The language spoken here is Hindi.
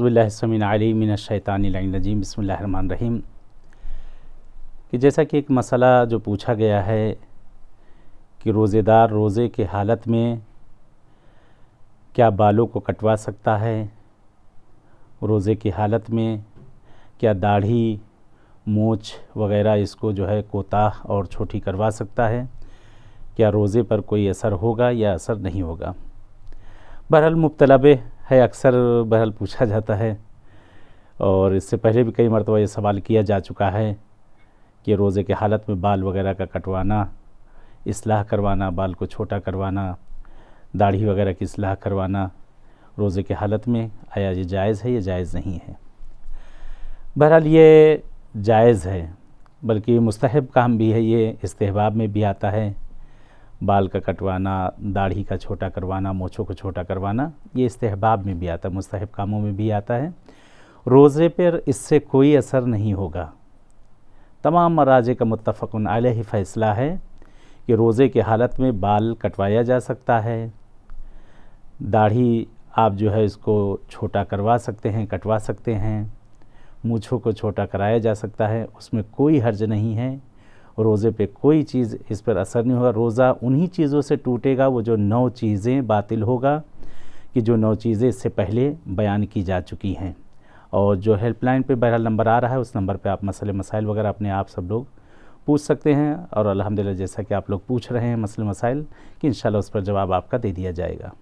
बसमान रहीम कि जैसा कि एक मसला जो पूछा गया है कि रोज़ेदार रोज़े के हालत में क्या बालों को कटवा सकता है रोज़े की हालत में क्या दाढ़ी मोछ वगैरह इसको जो है कोताह और छोटी करवा सकता है क्या रोज़े पर कोई असर होगा या असर नहीं होगा बहरहाल मुबतलब है अक्सर बहरहाल पूछा जाता है और इससे पहले भी कई मरतबा ये सवाल किया जा चुका है कि रोज़े के हालत में बाल वगैरह का कटवाना इसलाह करवाना बाल को छोटा करवाना दाढ़ी वगैरह की इसलाह करवाना रोज़े के हालत में आया ये जायज़ है या जायज़ नहीं है बहरहाल ये जायज़ है बल्कि मुस्तहब काम भी है ये इस्तेहबाब में भी आता है बाल का कटवाना दाढ़ी का छोटा करवाना मोछों को छोटा करवाना ये इस्तेहबाब में भी आता है मुस्तहब कामों में भी आता है रोज़े पर इससे कोई असर नहीं होगा तमाम मराजे का मुतफ़न आल फ़ैसला है कि रोज़े के हालत में बाल कटवाया जा सकता है दाढ़ी आप जो है इसको छोटा करवा सकते हैं कटवा सकते हैं मूछों को छोटा कराया जा सकता है उसमें कोई हर्ज नहीं है रोज़े पे कोई चीज़ इस पर असर नहीं होगा रोज़ा उन्हीं चीज़ों से टूटेगा वो जो नौ चीज़ें बातिल होगा कि जो नौ चीज़ें इससे पहले बयान की जा चुकी हैं और जो हेल्पलाइन पे बहरहाल नंबर आ रहा है उस नंबर पे आप मसले मसाइल वगैरह अपने आप सब लोग पूछ सकते हैं और अलहमदिल्ला जैसा कि आप लोग पूछ रहे हैं मसले मसाइल कि इन उस पर जवाब आपका दे दिया जाएगा